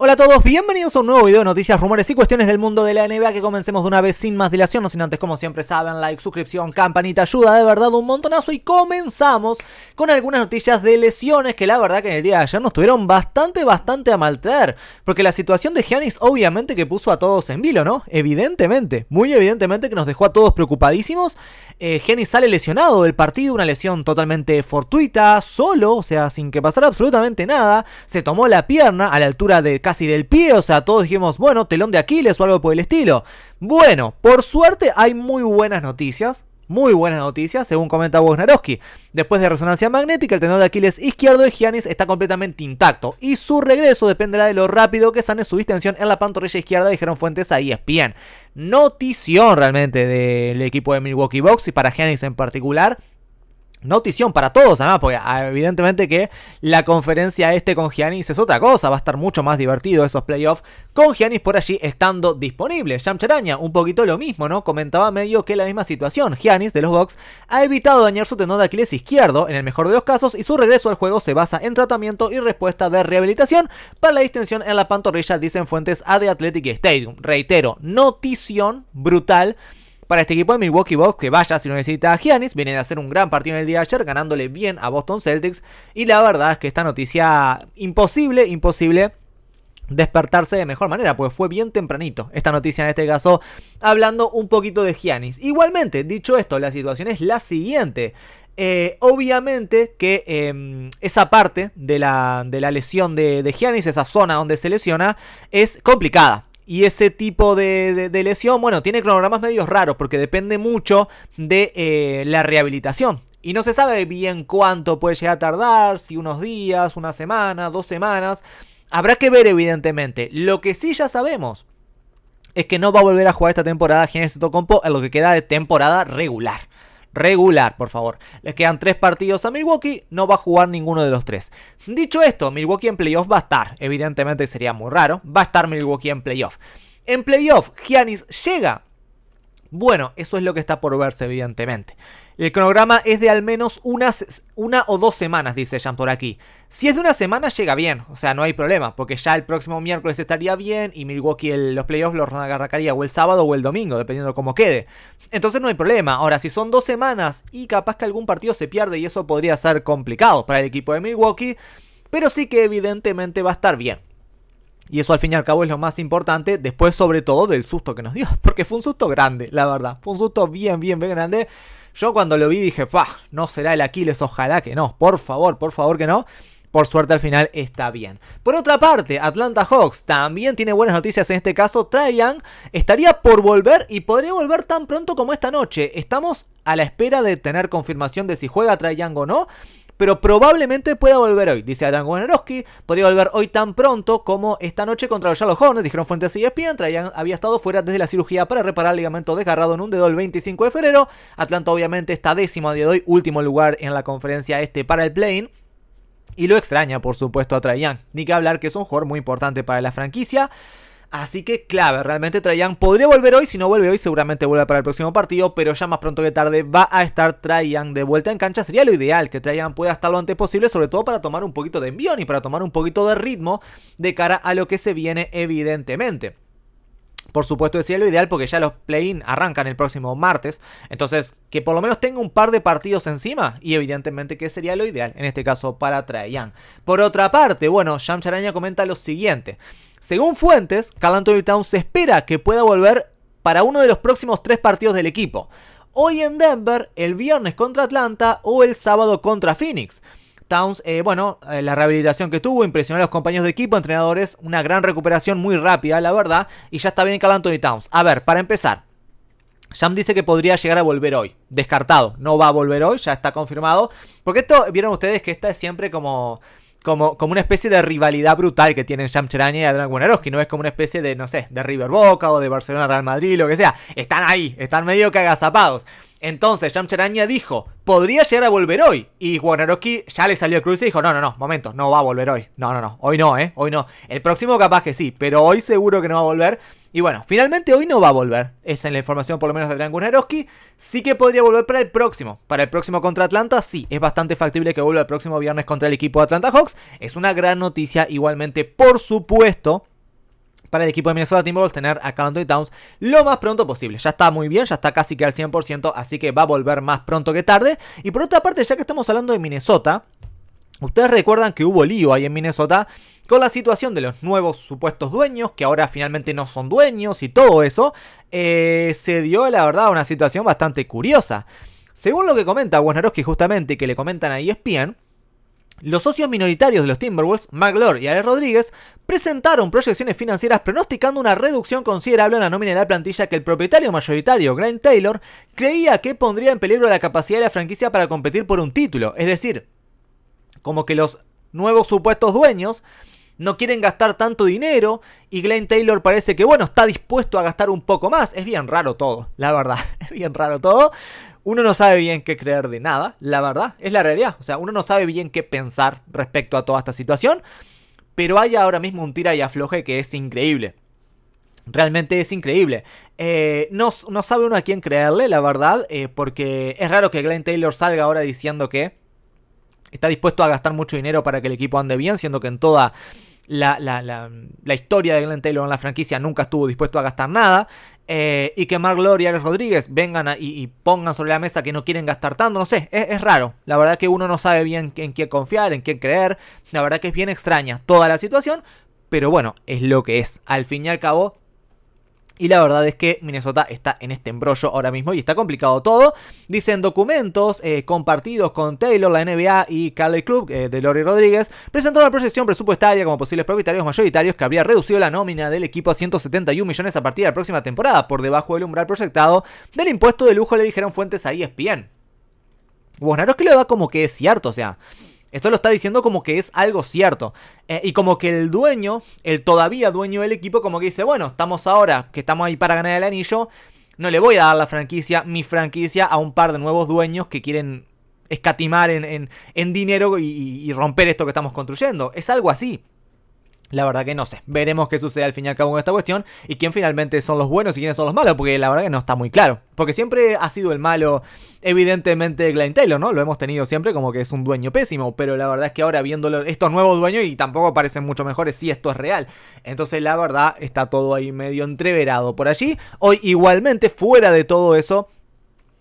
Hola a todos, bienvenidos a un nuevo video de noticias, rumores y cuestiones del mundo de la NBA que comencemos de una vez sin más dilación, no sin antes como siempre saben, like, suscripción, campanita, ayuda de verdad un montonazo y comenzamos con algunas noticias de lesiones que la verdad que en el día de ayer nos tuvieron bastante, bastante a maltraer, porque la situación de Giannis obviamente que puso a todos en vilo, ¿no? Evidentemente, muy evidentemente que nos dejó a todos preocupadísimos, eh, sale lesionado del partido, una lesión totalmente fortuita, solo, o sea, sin que pasara absolutamente nada, se tomó la pierna a la altura de casi del pie, o sea, todos dijimos, bueno, telón de Aquiles o algo por el estilo. Bueno, por suerte hay muy buenas noticias, muy buenas noticias, según comenta Woznarowski. Después de resonancia magnética, el tendón de Aquiles izquierdo de Giannis está completamente intacto y su regreso dependerá de lo rápido que sane su distensión en la pantorrilla izquierda, dijeron fuentes a ESPN. Notición realmente del equipo de Milwaukee Box. y para Giannis en particular. Notición para todos, además, porque ah, evidentemente que la conferencia este con Giannis es otra cosa, va a estar mucho más divertido esos playoffs con Giannis por allí estando disponible. Jam un poquito lo mismo, ¿no? Comentaba medio que la misma situación. Giannis de los Bucks ha evitado dañar su tendón de Aquiles izquierdo en el mejor de los casos y su regreso al juego se basa en tratamiento y respuesta de rehabilitación para la distensión en la pantorrilla, dicen fuentes a The Athletic Stadium. Reitero, notición brutal para este equipo de Milwaukee Bucks que vaya si lo necesita a Giannis, viene de hacer un gran partido en el día de ayer ganándole bien a Boston Celtics y la verdad es que esta noticia imposible, imposible despertarse de mejor manera, pues fue bien tempranito esta noticia en este caso, hablando un poquito de Giannis. Igualmente, dicho esto, la situación es la siguiente. Eh, obviamente que em, esa parte de la, de la lesión de, de Giannis, esa zona donde se lesiona, es complicada y ese tipo de, lesión, bueno, tiene cronogramas medios raros porque depende mucho de eh, la rehabilitación. Y no se sabe bien cuánto puede llegar a tardar, si unos días, una semana, dos semanas. Habrá que ver evidentemente. Lo que sí ya sabemos es que no va a volver a jugar esta temporada Genesis Tocompo en lo que queda de temporada regular regular, por favor. Les quedan tres partidos a Milwaukee, no va a jugar ninguno de los tres. Dicho esto, Milwaukee en playoff va a estar. Evidentemente sería muy raro. Va a estar Milwaukee en playoff. En playoff, Giannis llega. Bueno, eso es lo que está por verse, evidentemente. El cronograma es de al menos unas, una o dos semanas, dice Jean por aquí. Si es de una semana, llega bien, o sea, no hay problema, porque ya el próximo miércoles estaría bien y Milwaukee los playoffs los agarraría o el sábado o el domingo, dependiendo de cómo quede. Entonces no hay problema. Ahora, si son dos semanas y capaz que algún partido se pierde y eso podría ser complicado para el equipo de Milwaukee, pero sí que evidentemente va a estar bien. Y eso al fin y al cabo es lo más importante, después sobre todo del susto que nos dio, porque fue un susto grande, la verdad, fue un susto bien, bien, bien grande. Yo cuando lo vi dije, ¡pah! No será el Aquiles, ojalá que no, por favor, por favor que no. Por suerte al final está bien. Por otra parte, Atlanta Hawks también tiene buenas noticias en este caso. Young estaría por volver y podría volver tan pronto como esta noche. Estamos a la espera de tener confirmación de si juega Young o no pero probablemente pueda volver hoy, dice Adam Wojnarowski. Podría volver hoy tan pronto como esta noche contra los Charlotte Hornets, dijeron fuentes ESPN. E traían, había estado fuera desde la cirugía para reparar el ligamento desgarrado en un dedo el 25 de febrero. Atlanta obviamente está décimo a día de hoy, último lugar en la conferencia este para el plane. Y lo extraña, por supuesto, a traían Ni que hablar que es un jugador muy importante para la franquicia. Así que clave, realmente Traian podría volver hoy, si no vuelve hoy seguramente vuelve para el próximo partido, pero ya más pronto que tarde va a estar Traian de vuelta en cancha. Sería lo ideal que Traian pueda estar lo antes posible, sobre todo para tomar un poquito de envión y para tomar un poquito de ritmo de cara a lo que se viene evidentemente. Por supuesto sería lo ideal porque ya los play-in arrancan el próximo martes. Entonces, que por lo menos tenga un par de partidos encima. Y evidentemente que sería lo ideal, en este caso para Trae Por otra parte, bueno, Sham Charaña comenta lo siguiente. Según fuentes, Carl Town se espera que pueda volver para uno de los próximos tres partidos del equipo. Hoy en Denver, el viernes contra Atlanta o el sábado contra Phoenix. Towns, eh, bueno, eh, la rehabilitación que tuvo, impresionó a los compañeros de equipo, entrenadores, una gran recuperación muy rápida, la verdad, y ya está bien Carl Anthony Towns. A ver, para empezar, Jam dice que podría llegar a volver hoy. Descartado, no va a volver hoy, ya está confirmado. Porque esto, vieron ustedes que esta es siempre como... Como, como, una especie de rivalidad brutal que tienen Jam Cherania y Adrián que No es como una especie de, no sé, de River Boca o de Barcelona Real Madrid, lo que sea. Están ahí, están medio cagazapados. Entonces Yamcha dijo, podría llegar a volver hoy. Y Wanaroki ya le salió el Cruz y dijo, no, no, no, momento, no va a volver hoy. No, no, no, hoy no, ¿eh? Hoy no. El próximo capaz que sí, pero hoy seguro que no va a volver. Y bueno, finalmente hoy no va a volver. Esa es la información por lo menos de Dragon Sí que podría volver para el próximo. Para el próximo contra Atlanta, sí, es bastante factible que vuelva el próximo viernes contra el equipo de Atlanta Hawks. Es una gran noticia igualmente, por supuesto para el equipo de Minnesota Timberwolves tener a Carl Towns lo más pronto posible. Ya está muy bien, ya está casi que al 100%, así que va a volver más pronto que tarde. Y por otra parte, ya que estamos hablando de Minnesota, ustedes recuerdan que hubo lío ahí en Minnesota con la situación de los nuevos supuestos dueños, que ahora finalmente no son dueños y todo eso, eh, se dio la verdad una situación bastante curiosa. Según lo que comenta Wojnarowski justamente, que le comentan a ESPN, los socios minoritarios de los Timberwolves, McLore y Ale Rodríguez, presentaron proyecciones financieras pronosticando una reducción considerable en la nómina de la plantilla que el propietario mayoritario, Glenn Taylor, creía que pondría en peligro la capacidad de la franquicia para competir por un título. Es decir, como que los nuevos supuestos dueños no quieren gastar tanto dinero y Glenn Taylor parece que, bueno, está dispuesto a gastar un poco más. Es bien raro todo, la verdad, es bien raro todo. Uno no sabe bien qué creer de nada, la verdad, es la realidad. O sea, uno no sabe bien qué pensar respecto a toda esta situación, pero hay ahora mismo un tira y afloje que es increíble. Realmente es increíble. Eh, no, sabe uno a quién creerle, la verdad, eh, porque es raro que Glenn Taylor salga ahora diciendo que está dispuesto a gastar mucho dinero para que el equipo ande bien, siendo que en toda la, la, la, historia de Glenn Taylor en la franquicia nunca estuvo dispuesto a gastar nada. Eh, y que Mark Glory y Alex Rodríguez vengan y, pongan sobre la mesa que no quieren gastar tanto, no sé, es, raro. La verdad que uno no sabe bien en qué confiar, en qué creer. La verdad que es bien extraña toda la situación, pero bueno, es lo que es. Al fin y al cabo, y la verdad es que Minnesota está en este embrollo ahora mismo y está complicado todo. Dicen documentos eh, compartidos con Taylor, la NBA y Cali Club eh, de Lori Rodríguez Presentó la proyección presupuestaria como posibles propietarios mayoritarios que habría reducido la nómina del equipo a 171 millones a partir de la próxima temporada, por debajo del umbral proyectado del impuesto de lujo, le dijeron fuentes a e ESPN. que lo da como que es cierto, o sea, esto lo está diciendo como que es algo cierto. Eh, y como que el dueño, el todavía dueño del equipo, como que dice, bueno, estamos ahora, que estamos ahí para ganar el anillo, no le voy a dar la franquicia, mi franquicia, a un par de nuevos dueños que quieren escatimar en, en, en dinero y romper esto que estamos construyendo. Es algo así. La verdad que no sé. Veremos qué sucede al fin y al cabo con esta cuestión y quién finalmente son los buenos y quiénes son los malos, porque la verdad que no está muy claro. Porque siempre ha sido el malo, evidentemente, Glenn Taylor, ¿no? Lo hemos tenido siempre como que es un dueño pésimo, pero la verdad es que ahora viéndolo, estos nuevos dueños y tampoco parecen mucho mejores si esto es real. Entonces, la verdad, está todo ahí medio entreverado por allí. Hoy, igualmente, fuera de todo eso,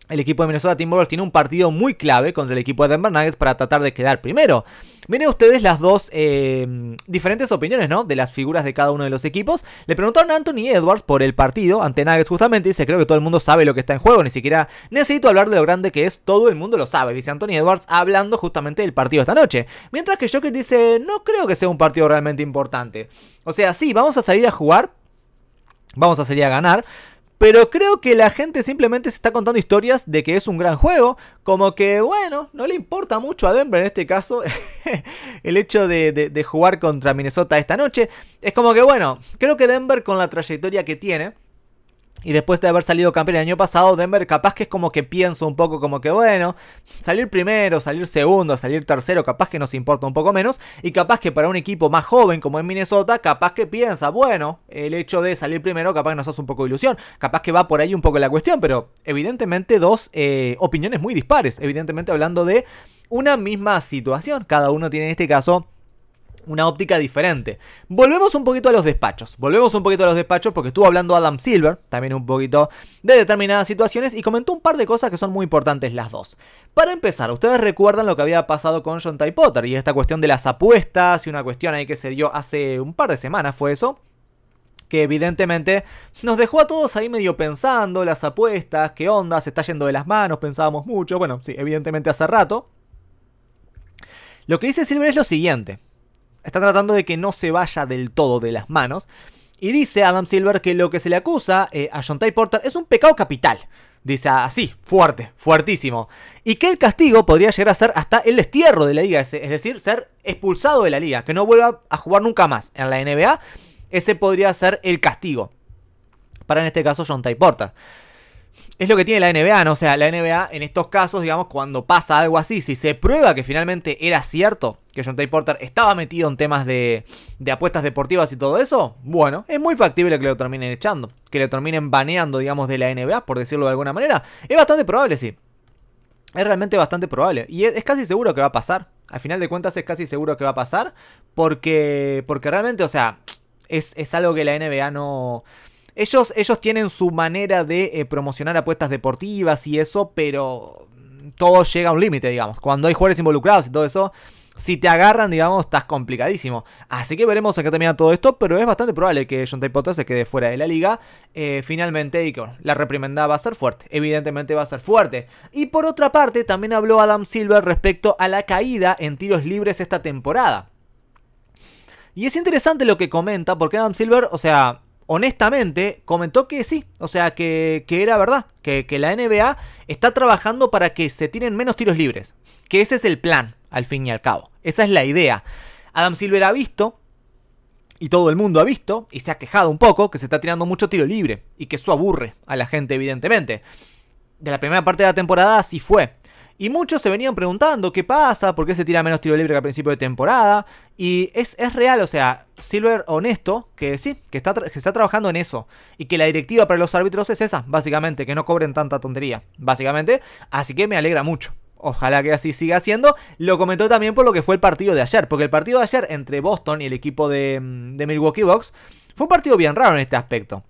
el equipo de Minnesota Timberwolves tiene un partido muy clave contra el equipo de Denver Nuggets para tratar de quedar primero. Miren ustedes las dos em, diferentes opiniones, ¿no? De las figuras de cada uno de los equipos. Le preguntaron a Anthony Edwards por el partido ante Nuggets justamente. Dice, creo que todo el mundo sabe lo que está en juego. Ni siquiera necesito hablar de lo grande que es. Todo el mundo lo sabe. Dice Anthony Edwards hablando justamente del partido esta noche. Mientras que Jokic dice, no creo que sea un partido realmente importante. O sea, sí, vamos a salir a jugar. Vamos a salir a ganar. Pero creo que la gente simplemente se está contando historias de que es un gran juego. Como que, bueno, no le importa mucho a Denver en este caso el hecho de, jugar contra Minnesota esta noche. Es como que, bueno, creo que Denver con la trayectoria que tiene y después de haber salido campeón el año pasado, Denver capaz que es como que piensa un poco como que, bueno, salir primero, salir segundo, salir tercero, capaz que nos importa un poco menos. Y capaz que para un equipo más joven como en Minnesota, capaz que piensa, bueno, el hecho de salir primero capaz que nos hace un poco de ilusión. Capaz que va por ahí un poco la cuestión, pero evidentemente dos eh, opiniones muy dispares. Evidentemente hablando de una misma situación. Cada uno tiene en este caso una óptica diferente. Volvemos un poquito a los despachos. Volvemos un poquito a los despachos porque estuvo hablando Adam Silver, también un poquito de determinadas situaciones y comentó un par de cosas que son muy importantes las dos. Para empezar, ustedes recuerdan lo que había pasado con John Ty Potter y esta cuestión de las apuestas y una cuestión ahí que se dio hace un par de semanas, fue eso que evidentemente nos dejó a todos ahí medio pensando, las apuestas, qué onda, se está yendo de las manos, pensábamos mucho, bueno, sí, evidentemente hace rato. Lo que dice Silver es lo siguiente, está tratando de que no se vaya del todo de las manos. Y dice Adam Silver que lo que se le acusa eh, a John Ty Porter es un pecado capital. Dice así, ah, fuerte, fuertísimo. Y que el castigo podría llegar a ser hasta el destierro de la liga, es decir, ser expulsado de la liga, que no vuelva a jugar nunca más en la NBA. Ese podría ser el castigo. Para en este caso John Ty Porter es lo que tiene la NBA, ¿no? O sea, la NBA en estos casos, digamos, cuando pasa algo así, si se prueba que finalmente era cierto que John Tay Porter estaba metido en temas de, de apuestas deportivas y todo eso, bueno, es muy factible que lo terminen echando, que lo terminen baneando, digamos, de la NBA, por decirlo de alguna manera. Es bastante probable, sí. Es realmente bastante probable. Y es, casi seguro que va a pasar. Al final de cuentas es casi seguro que va a pasar. Porque, porque realmente, o sea, es, es algo que la NBA no... Ellos, ellos tienen su manera de eh, promocionar apuestas deportivas y eso, pero mm, todo llega a un límite, digamos. Cuando hay jugadores involucrados y todo eso, si te agarran, digamos, estás complicadísimo. Así que veremos a qué termina todo esto, pero es bastante probable que John T. se quede fuera de la liga eh, finalmente y que la reprimenda va a ser fuerte. Evidentemente va a ser fuerte. Y por otra parte, también habló Adam Silver respecto a la caída en tiros libres esta temporada. Y es interesante lo que comenta, porque Adam Silver, o sea, honestamente, comentó que sí, o sea, que, era verdad, que, la NBA está trabajando para que se tiren menos tiros libres, que ese es el plan, al fin y al cabo, esa es la idea. Adam Silver ha visto, y todo el mundo ha visto, y se ha quejado un poco, que se está tirando mucho tiro libre, y que eso aburre a la gente, evidentemente. De la primera parte de la temporada sí fue, y muchos se venían preguntando qué pasa, por qué se tira menos tiro libre que al principio de temporada. Y es, es real, o sea, Silver honesto, que sí, que está, está trabajando en eso. Y que la directiva para los árbitros es esa, básicamente, que no cobren tanta tontería, básicamente. Así que me alegra mucho. Ojalá que así siga siendo. Lo comentó también por lo que fue el partido de ayer. Porque el partido de ayer entre Boston y el equipo de, mm, de Milwaukee Bucks fue un partido bien raro en este aspecto.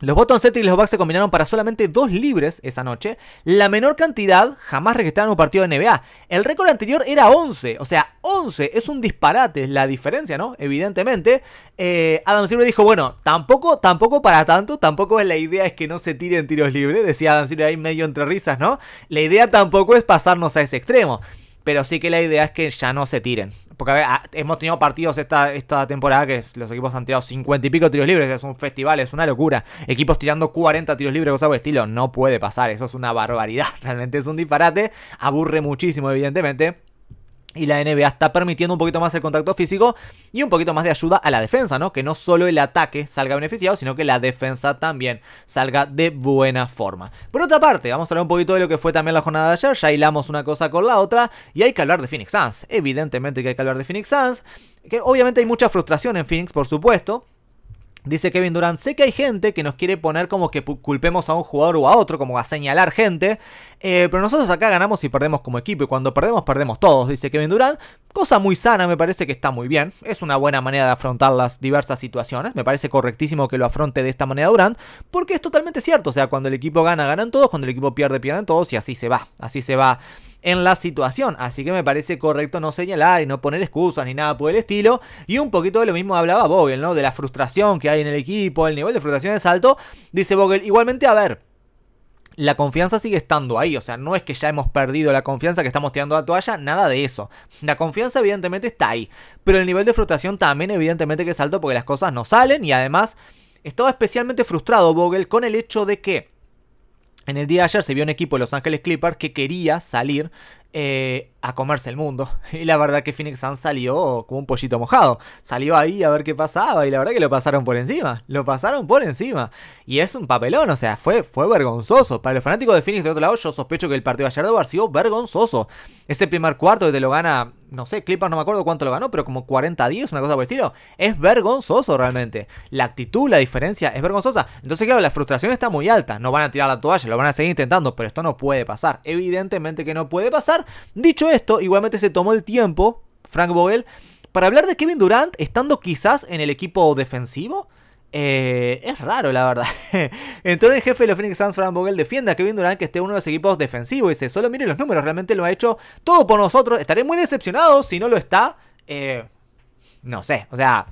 Los botones Celtics y los Bucks se combinaron para solamente dos libres esa noche, la menor cantidad jamás registraron un partido de NBA. El récord anterior era 11, o sea, 11 es un disparate, es la diferencia, ¿no? Evidentemente. Eh, Adam Silver dijo, bueno, tampoco, tampoco para tanto, tampoco es la idea es que no se tiren tiros libres, decía Adam Silver ahí medio entre risas, ¿no? La idea tampoco es pasarnos a ese extremo. Pero sí que la idea es que ya no se tiren. Porque a ver, ah, hemos tenido partidos esta, temporada que los equipos han tirado 50 y pico tiros libres. Es un festival, es una locura. Equipos tirando 40 tiros libres, cosa por el estilo. No puede pasar. Eso es una barbaridad. Realmente es un disparate. Aburre muchísimo, evidentemente y la NBA está permitiendo un poquito más el contacto físico y un poquito más de ayuda a la defensa, ¿no? Que no solo el ataque salga beneficiado, sino que la defensa también salga de buena forma. Por otra parte, vamos a hablar un poquito de lo que fue también la jornada de ayer, ya hilamos una cosa con la otra y hay que hablar de Phoenix Suns, evidentemente que hay que hablar de Phoenix Suns, que obviamente hay mucha frustración en Phoenix, por supuesto, Dice Kevin Durant, sé que hay gente que nos quiere poner como que culpemos a un jugador o a otro, como a señalar gente, eh, pero nosotros acá ganamos y perdemos como equipo, y cuando perdemos, perdemos todos, dice Kevin Durant. Cosa muy sana, me parece que está muy bien, es una buena manera de afrontar las diversas situaciones, me parece correctísimo que lo afronte de esta manera Durant, porque es totalmente cierto, o sea, cuando el equipo gana, ganan todos, cuando el equipo pierde, pierden todos, y así se va, así se va en la situación. Así que me parece correcto no señalar y no poner excusas ni nada por el estilo. Y un poquito de lo mismo hablaba Vogel, ¿no? De la frustración que hay en el equipo, el nivel de frustración es alto. Dice Vogel, igualmente, a ver, la confianza sigue estando ahí. O sea, no es que ya hemos perdido la confianza, que estamos tirando la toalla, nada de eso. La confianza evidentemente está ahí. Pero el nivel de frustración también evidentemente que es alto porque las cosas no salen y además estaba especialmente frustrado Vogel con el hecho de que en el día de ayer se vio un equipo de Los Ángeles Clippers que quería salir eh, a comerse el mundo. Y la verdad que Phoenix Sun salió como un pollito mojado. Salió ahí a ver qué pasaba y la verdad que lo pasaron por encima. Lo pasaron por encima. Y es un papelón, o sea, fue, fue vergonzoso. Para los fanáticos de Phoenix de otro lado, yo sospecho que el partido de ayer de haber sido vergonzoso. Ese primer cuarto que te lo gana, no sé, Clippers no me acuerdo cuánto lo ganó, pero como 40-10, una cosa por el estilo. Es vergonzoso realmente. La actitud, la diferencia es vergonzosa. Entonces, claro, la frustración está muy alta. No van a tirar la toalla, lo van a seguir intentando, pero esto no puede pasar. Evidentemente que no puede pasar. Dicho esto, igualmente se tomó el tiempo, Frank Vogel, para hablar de Kevin Durant estando quizás en el equipo defensivo. Eh, es raro, la verdad. Entonces el jefe de los Phoenix Suns, Frank Vogel, defiende a Kevin Durant que esté uno de los equipos defensivos. Y Dice, solo miren los números, realmente lo ha hecho todo por nosotros. Estaré muy decepcionado si no lo está. Eh, no sé, o sea,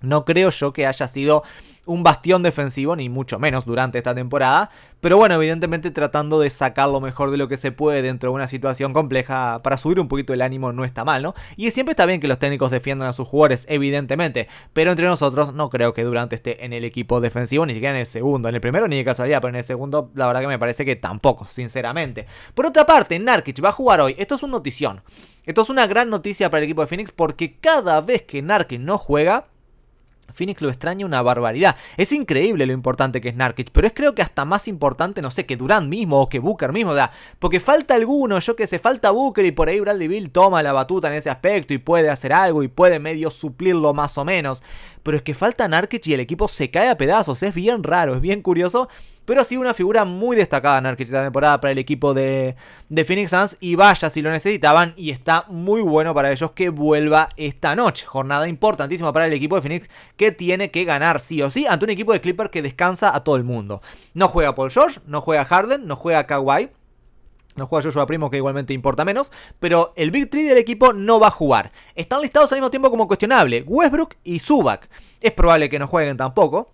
no creo yo que haya sido un bastión defensivo, ni mucho menos durante esta temporada. Pero bueno, evidentemente tratando de sacar lo mejor de lo que se puede dentro de una situación compleja para subir un poquito el ánimo no está mal, ¿no? Y siempre está bien que los técnicos defiendan a sus jugadores, evidentemente. Pero entre nosotros no creo que durante esté en el equipo defensivo, ni siquiera en el segundo. En el primero ni de casualidad, pero en el segundo la verdad que me parece que tampoco, sinceramente. Por otra parte, Narkic va a jugar hoy. Esto es una notición. Esto es una gran noticia para el equipo de Phoenix porque cada vez que Narkic no juega Phoenix lo extraña una barbaridad. Es increíble lo importante que es Narkic, pero es creo que hasta más importante, no sé, que Durant mismo o que Booker mismo, da, porque falta alguno, yo que sé, falta Booker y por ahí Bradley Bill toma la batuta en ese aspecto y puede hacer algo y puede medio suplirlo más o menos pero es que falta Narkic y el equipo se cae a pedazos. Es bien raro, es bien curioso. Pero sido una figura muy destacada Narkic esta temporada para el equipo de, de Phoenix Suns. Y vaya si lo necesitaban. Y está muy bueno para ellos que vuelva esta noche. Jornada importantísima para el equipo de Phoenix que tiene que ganar sí o sí ante un equipo de Clipper que descansa a todo el mundo. No juega Paul George, no juega Harden, no juega Kawhi. No juega Joshua Primo, que igualmente importa menos. Pero el Big 3 del equipo no va a jugar. Están listados al mismo tiempo como cuestionable. Westbrook y Zubac. Es probable que no jueguen tampoco.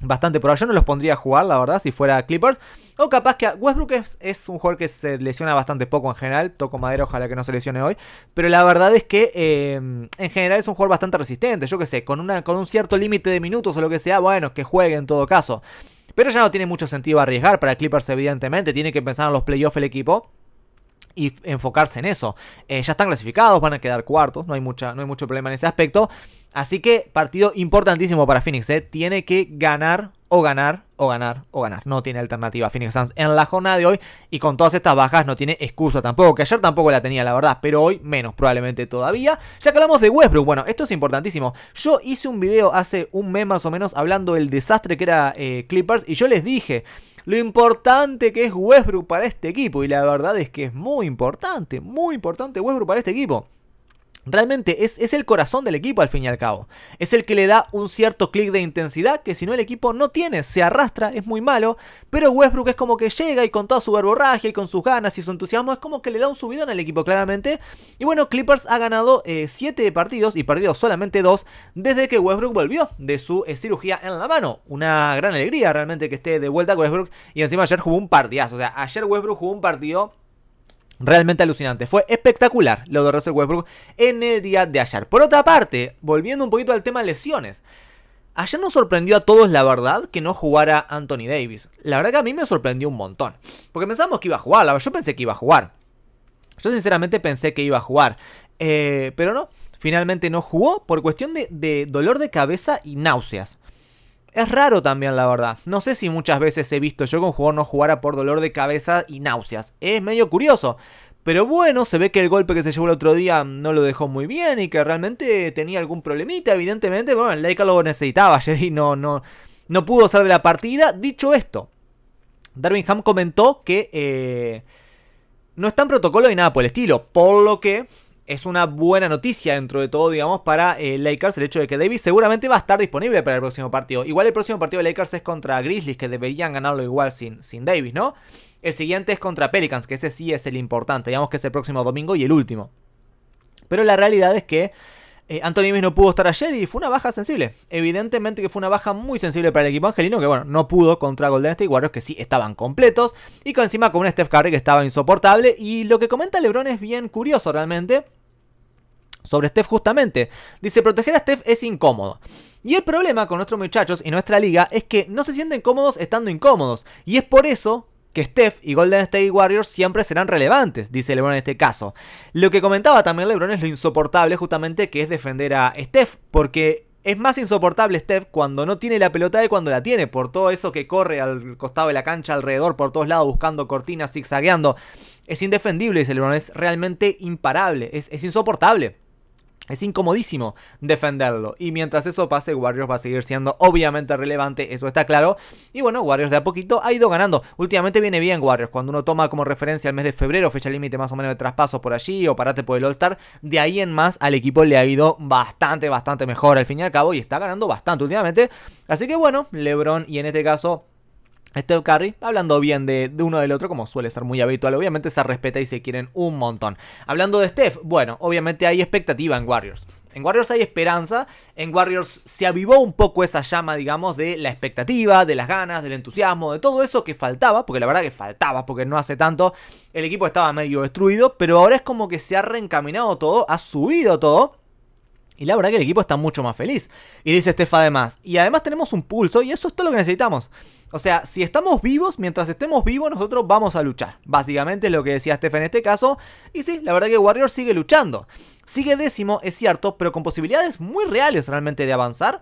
Bastante probable. Yo no los pondría a jugar, la verdad, si fuera Clippers. O capaz que Westbrook es, un jugador que se lesiona bastante poco en general. Toco madera, ojalá que no se lesione hoy. Pero la verdad es que eh, en general es un jugador bastante resistente. Yo qué sé, con, una, con un cierto límite de minutos o lo que sea, bueno, que juegue en todo caso. Pero ya no tiene mucho sentido arriesgar para Clippers, evidentemente. Tiene que pensar en los playoffs el equipo y enfocarse en eso. Eh, ya están clasificados, van a quedar cuartos, no hay, mucha, no hay mucho problema en ese aspecto. Así que partido importantísimo para Phoenix, eh, tiene que ganar o ganar o ganar o ganar. No tiene alternativa Phoenix Suns en la jornada de hoy y con todas estas bajas no tiene excusa tampoco, que ayer tampoco la tenía la verdad, pero hoy menos probablemente todavía. Ya que hablamos de Westbrook, bueno, esto es importantísimo. Yo hice un video hace un mes más o menos hablando del desastre que era eh, Clippers y yo les dije lo importante que es Westbrook para este equipo. Y la verdad es que es muy importante, muy importante Westbrook para este equipo. Realmente es, es, el corazón del equipo al fin y al cabo. Es el que le da un cierto clic de intensidad que si no el equipo no tiene, se arrastra, es muy malo, pero Westbrook es como que llega y con toda su verborragia y con sus ganas y su entusiasmo es como que le da un subidón al equipo claramente. Y bueno, Clippers ha ganado 7 eh, partidos y perdido solamente 2 desde que Westbrook volvió de su eh, cirugía en la mano. Una gran alegría realmente que esté de vuelta Westbrook y encima ayer jugó un partidazo, o sea, ayer Westbrook jugó un partido Realmente alucinante. Fue espectacular lo de Russell Westbrook en el día de ayer. Por otra parte, volviendo un poquito al tema lesiones. Ayer nos sorprendió a todos, la verdad, que no jugara Anthony Davis. La verdad que a mí me sorprendió un montón. Porque pensábamos que iba a jugar, la verdad, yo pensé que iba a jugar. Yo sinceramente pensé que iba a jugar. Eh, pero no, finalmente no jugó por cuestión de dolor de cabeza y náuseas. Es raro también, la verdad. No sé si muchas veces he visto yo con un jugador no jugara por dolor de cabeza y náuseas. Es medio curioso. Pero bueno, se ve que el golpe que se llevó el otro día no lo dejó muy bien y que realmente tenía algún problemita, evidentemente. Bueno, el Leica lo necesitaba ayer y no, no, no pudo salir de la partida. Dicho esto, Ham comentó que eh, no está en protocolo y nada por el estilo, por lo que es una buena noticia dentro de todo, digamos, para eh, Lakers el hecho de que Davis seguramente va a estar disponible para el próximo partido. Igual el próximo partido de Lakers es contra Grizzlies, que deberían ganarlo igual sin, sin Davis, ¿no? El siguiente es contra Pelicans, que ese sí es el importante, digamos que es el próximo domingo y el último. Pero la realidad es que eh, Anthony Davis no pudo estar ayer y fue una baja sensible. Evidentemente que fue una baja muy sensible para el equipo angelino, que bueno, no pudo contra Golden State Warriors, que sí estaban completos, y encima con un Steph Curry que estaba insoportable. Y lo que comenta LeBron es bien curioso realmente, sobre Steph justamente. Dice, proteger a Steph es incómodo. Y el problema con nuestros muchachos y nuestra liga es que no se sienten cómodos estando incómodos. Y es por eso que Steph y Golden State Warriors siempre serán relevantes, dice LeBron en este caso. Lo que comentaba también LeBron es lo insoportable justamente que es defender a Steph, porque es más insoportable Steph cuando no tiene la pelota de cuando la tiene, por todo eso que corre al costado de la cancha, alrededor, por todos lados, buscando cortinas, zigzagueando. Es indefendible, dice LeBron, es realmente imparable, es, es insoportable. Es incomodísimo defenderlo. Y mientras eso pase, Warriors va a seguir siendo obviamente relevante, eso está claro. Y bueno, Warriors de a poquito ha ido ganando. Últimamente viene bien Warriors. Cuando uno toma como referencia el mes de febrero, fecha límite más o menos de traspaso por allí o parate por el All-Star, de ahí en más al equipo le ha ido bastante, bastante mejor al fin y al cabo. Y está ganando bastante últimamente. Así que bueno, LeBron y en este caso Steph Curry, hablando bien de, de, uno del otro, como suele ser muy habitual, obviamente se respeta y se quieren un montón. Hablando de Steph, bueno, obviamente hay expectativa en Warriors. En Warriors hay esperanza, en Warriors se avivó un poco esa llama, digamos, de la expectativa, de las ganas, del entusiasmo, de todo eso que faltaba, porque la verdad que faltaba, porque no hace tanto el equipo estaba medio destruido, pero ahora es como que se ha reencaminado todo, ha subido todo. Y la verdad que el equipo está mucho más feliz. Y dice Steph además. Y además tenemos un pulso y eso es todo lo que necesitamos. O sea, si estamos vivos, mientras estemos vivos, nosotros vamos a luchar. Básicamente es lo que decía Steph en este caso. Y sí, la verdad que Warrior sigue luchando. Sigue décimo, es cierto, pero con posibilidades muy reales realmente de avanzar.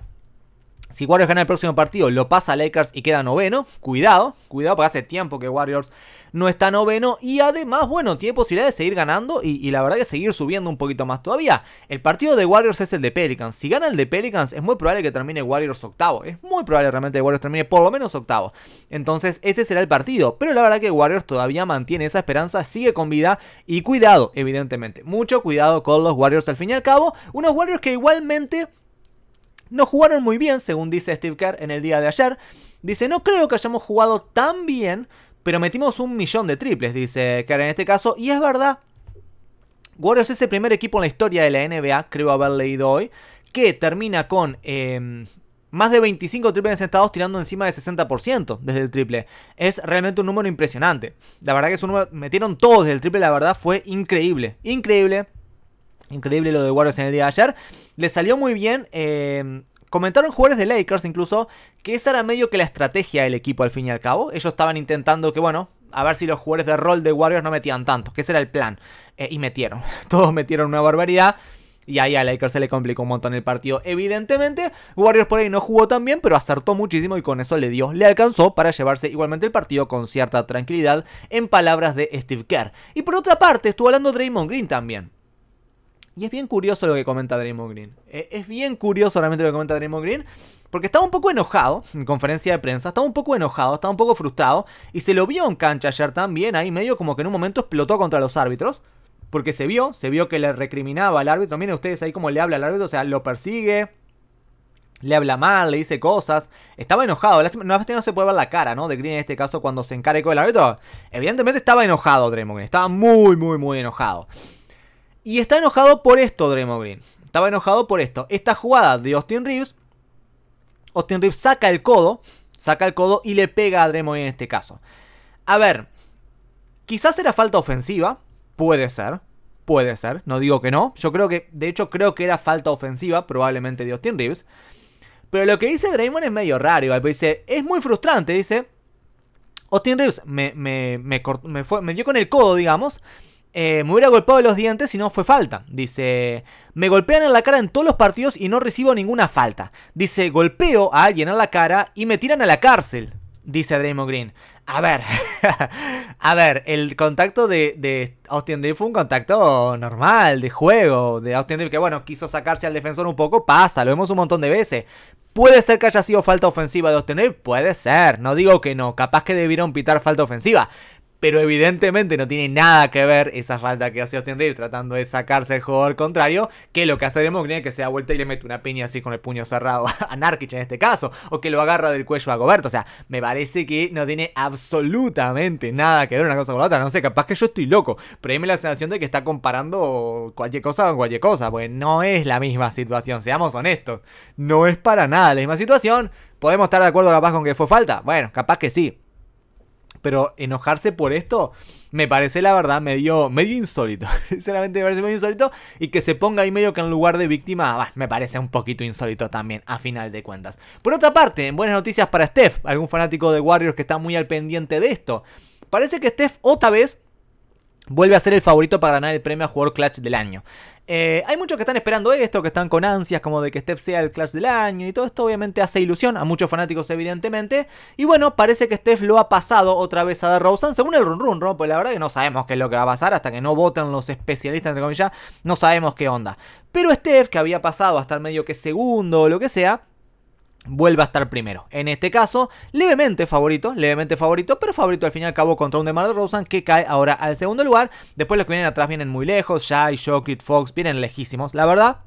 Si Warriors gana el próximo partido, lo pasa a Lakers y queda noveno. Cuidado, cuidado, porque hace tiempo que Warriors no está noveno. Y además, bueno, tiene posibilidad de seguir ganando y, la verdad que seguir subiendo un poquito más todavía. El partido de Warriors es el de Pelicans. Si gana el de Pelicans, es muy probable que termine Warriors octavo. Es muy probable realmente que Warriors termine por lo menos octavo. Entonces, ese será el partido. Pero la verdad que Warriors todavía mantiene esa esperanza, sigue con vida y cuidado, evidentemente. Mucho cuidado con los Warriors al fin y al cabo. Unos Warriors que igualmente no jugaron muy bien, según dice Steve Kerr en el día de ayer. Dice, no creo que hayamos jugado tan bien, pero metimos un millón de triples, dice Kerr en este caso. Y es verdad, Warriors es el primer equipo en la historia de la NBA, creo haber leído hoy, que termina con em, más de 25 triples sentados tirando encima de 60% desde el triple. Es realmente un número impresionante. La verdad que es un número, metieron todos desde el triple, la verdad fue increíble, increíble. Increíble lo de Warriors en el día de ayer. Le salió muy bien. Em, comentaron jugadores de Lakers incluso que esa era medio que la estrategia del equipo al fin y al cabo. Ellos estaban intentando que, bueno, a ver si los jugadores de rol de Warriors no metían tanto que ese era el plan. Eh, y metieron. Todos metieron una barbaridad. Y ahí a Lakers se le complicó un montón el partido. Evidentemente, Warriors por ahí no jugó tan bien, pero acertó muchísimo y con eso le dio, le alcanzó para llevarse igualmente el partido con cierta tranquilidad, en palabras de Steve Kerr. Y por otra parte, estuvo hablando Draymond Green también. Y es bien curioso lo que comenta Draymond Green. E, es bien curioso realmente lo que comenta Draymond Green. Porque estaba un poco enojado en conferencia de prensa. Estaba un poco enojado, estaba un poco frustrado. Y se lo vio en cancha ayer también. Ahí medio como que en un momento explotó contra los árbitros. Porque se vio, se vio que le recriminaba al árbitro. Miren ustedes ahí como le habla al árbitro. O sea, lo persigue. Le habla mal, le dice cosas. Estaba enojado. No, no se puede ver la cara, ¿no? De Green en este caso cuando se encaricó el árbitro. Evidentemente estaba enojado Draymond Green. Estaba muy, muy, muy enojado. Y está enojado por esto Draymond Green. Estaba enojado por esto. Esta jugada de Austin Reeves. Austin Reeves saca el codo. Saca el codo y le pega a Draymond Green en este caso. A ver. Quizás era falta ofensiva. Puede ser. Puede ser. No digo que no. Yo creo que. De hecho, creo que era falta ofensiva. Probablemente de Austin Reeves. Pero lo que dice Draymond es medio raro. dice. Es muy frustrante. Dice. Austin Reeves me dio con el codo, digamos. Eh, me hubiera golpeado los dientes y no fue falta. Dice, me golpean en la cara en todos los partidos y no recibo ninguna falta. Dice, golpeo a alguien en la cara y me tiran a la cárcel. Dice Draymond Green. A ver, a ver, el contacto de, Austin Reeves fue un contacto normal, de juego, de Austin Reeves, que bueno, quiso sacarse al defensor un poco, pasa, lo vemos un montón de veces. Puede ser que haya sido falta ofensiva de Austin Reeves, puede ser, no digo que no, capaz que debieron pitar falta ofensiva. Pero evidentemente no tiene nada que ver esa falta que hace Austin Reeves tratando de sacarse el jugador contrario que lo que hace es que se da vuelta y le mete una piña así con el puño cerrado a Narkic en este caso, o que lo agarra del cuello a Goberto. O sea, me parece que no tiene absolutamente nada que ver una cosa con la otra. No sé, capaz que yo estoy loco, pero ahí me la sensación de que está comparando cualquier cosa con cualquier cosa, pues no es la misma situación, seamos honestos. No es para nada la misma situación. ¿Podemos estar de acuerdo capaz con que fue falta? Bueno, capaz que sí, pero enojarse por esto me parece la verdad medio, medio insólito. Sinceramente me parece medio insólito. Y que se ponga ahí medio que en lugar de víctima, me parece un poquito insólito también, a final de cuentas. Por otra parte, buenas noticias para Steph, algún fanático de Warriors que está muy al pendiente de esto. Parece que Steph otra vez vuelve a ser el favorito para ganar el premio a jugador Clutch del año. Eh, hay muchos que están esperando esto, que están con ansias como de que Steph sea el clutch del año y todo esto obviamente hace ilusión a muchos fanáticos evidentemente. Y bueno, parece que Steph lo ha pasado otra vez a DeRozan según el run run, ¿no? Pues la verdad que no sabemos qué es lo que va a pasar hasta que no voten los especialistas, entre comillas, no sabemos qué onda. Pero Steph, que había pasado hasta el medio que segundo o lo que sea, vuelve a estar primero. En este caso, levemente favorito, levemente favorito, pero favorito al fin y al cabo contra un DeMar Rosan que cae ahora al segundo lugar. Después los que vienen atrás vienen muy lejos, Shai, Jokic, Fox, vienen lejísimos, la verdad.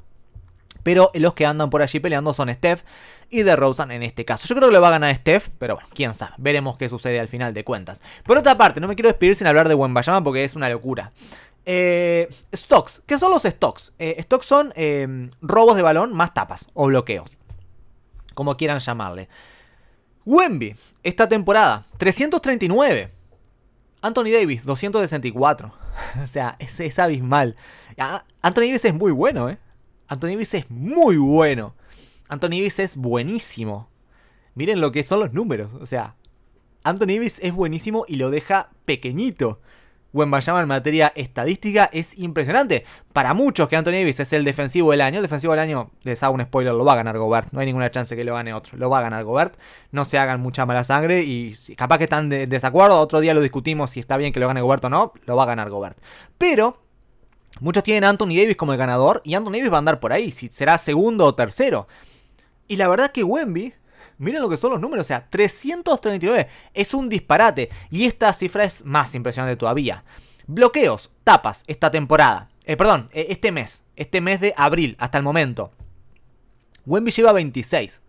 Pero los que andan por allí peleando son Steph y de Rosen en este caso. Yo creo que lo va a ganar Steph, pero bueno, quién sabe. Veremos qué sucede al final de cuentas. Por otra parte, no me quiero despedir sin hablar de Wenbayama. porque es una locura. Eh, stocks. ¿Qué son los stocks? Eh, stocks son eh, robos de balón más tapas o bloqueos como quieran llamarle. Wemby, esta temporada, 339. Anthony Davis, 264. o sea, es, es abismal. Ah, Anthony Davis es muy bueno, ¿eh? Anthony Davis es muy bueno. Anthony Davis es buenísimo. Miren lo que son los números. O sea, Anthony Davis es buenísimo y lo deja pequeñito. Wembanyama en materia estadística es impresionante. Para muchos que Anthony Davis es el defensivo del año, defensivo del año, les hago un spoiler, lo va a ganar Gobert. No hay ninguna chance que lo gane otro. Lo va a ganar Gobert. No se hagan mucha mala sangre y capaz que están de desacuerdo. Otro día lo discutimos si está bien que lo gane Gobert o no. Lo va a ganar Gobert. Pero muchos tienen a Anthony Davis como el ganador y Anthony Davis va a andar por ahí. Si será segundo o tercero. Y la verdad que Wemby Miren lo que son los números, o sea, 339 es un disparate. Y esta cifra es más impresionante todavía. Bloqueos, tapas, esta temporada. Eh, perdón, eh, este mes, este mes de abril hasta el momento. Wemby lleva 26.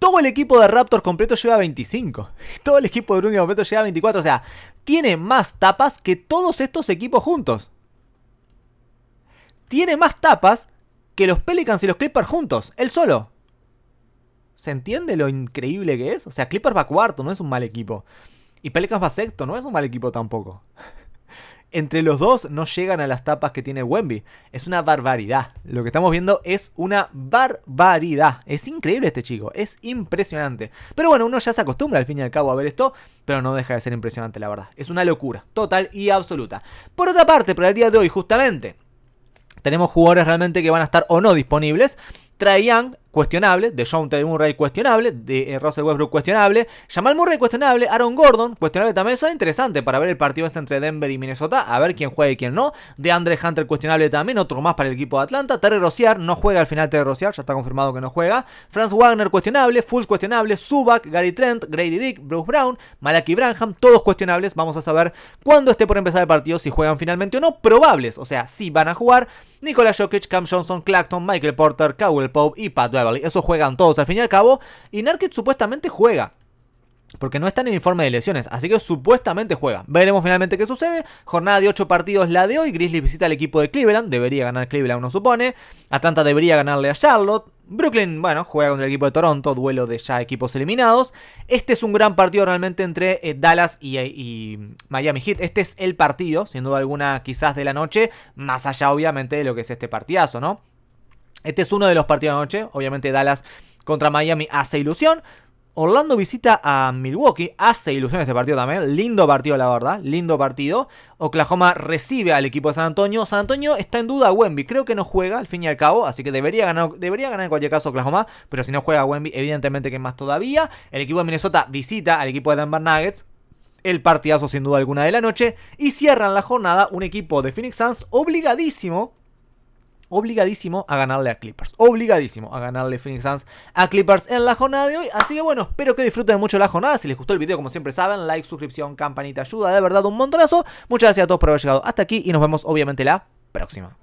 Todo el equipo de Raptors completo lleva 25. Todo el equipo de Bruno completo lleva 24. O sea, tiene más tapas que todos estos equipos juntos. Tiene más tapas que los Pelicans y los Clippers juntos. Él solo. ¿Se entiende lo increíble que es? O sea, Clippers va cuarto, no es un mal equipo. Y Pelicans va sexto, no es un mal equipo tampoco. Entre los dos no llegan a las tapas que tiene Wemby. Es una barbaridad. Lo que estamos viendo es una barbaridad. Es increíble este chico, es impresionante. Pero bueno, uno ya se acostumbra al fin y al cabo a ver esto, pero no deja de ser impresionante la verdad. Es una locura, total y absoluta. Por otra parte, para el día de hoy justamente, tenemos jugadores realmente que van a estar o no disponibles. Traían cuestionable, de John T. Murray cuestionable, de eh, Russell Westbrook cuestionable, Jamal Murray cuestionable, Aaron Gordon cuestionable también, eso es interesante para ver el partido ese entre Denver y Minnesota, a ver quién juega y quién no, de Andre Hunter cuestionable también, otro más para el equipo de Atlanta, Terry Rociar no juega al final Terry Rociar, ya está confirmado que no juega, Franz Wagner cuestionable, Full cuestionable, Subak Gary Trent, Grady Dick, Bruce Brown, Malaki Branham, todos cuestionables, vamos a saber cuándo esté por empezar el partido, si juegan finalmente o no, probables, o sea, si van a jugar, Nikola Jokic, Cam Johnson, Clacton, Michael Porter, Cowell Pope y Pat eso juegan todos. Al fin y al cabo, Y Narket supuestamente juega. Porque no está en el informe de lesiones, así que supuestamente juega. Veremos finalmente qué sucede. Jornada de 8 partidos la de hoy. Grizzlies visita al equipo de Cleveland. Debería ganar Cleveland, uno supone. Atlanta debería ganarle a Charlotte. Brooklyn, bueno, juega contra el equipo de Toronto, duelo de ya equipos eliminados. Este es un gran partido realmente entre eh, Dallas y, eh, y, Miami Heat. Este es el partido, sin duda alguna, quizás de la noche, más allá obviamente de lo que es este partidazo, ¿no? Este es uno de los partidos de la noche. Obviamente Dallas contra Miami hace ilusión. Orlando visita a Milwaukee, hace ilusión este partido también, lindo partido la verdad, lindo partido. Oklahoma recibe al equipo de San Antonio, San Antonio está en duda Wemby, creo que no juega al fin y al cabo, así que debería ganar, debería ganar en cualquier caso Oklahoma, pero si no juega Wemby, evidentemente que más todavía. El equipo de Minnesota visita al equipo de Denver Nuggets, el partidazo sin duda alguna de la noche, y cierran la jornada un equipo de Phoenix Suns obligadísimo obligadísimo a ganarle a Clippers. Obligadísimo a ganarle Phoenix Suns a Clippers en la jornada de hoy. Así que bueno, espero que disfruten mucho la jornada. Si les gustó el video, como siempre saben, like, suscripción, campanita, ayuda. De verdad, un montonazo. Muchas gracias a todos por haber llegado hasta aquí y nos vemos obviamente la próxima.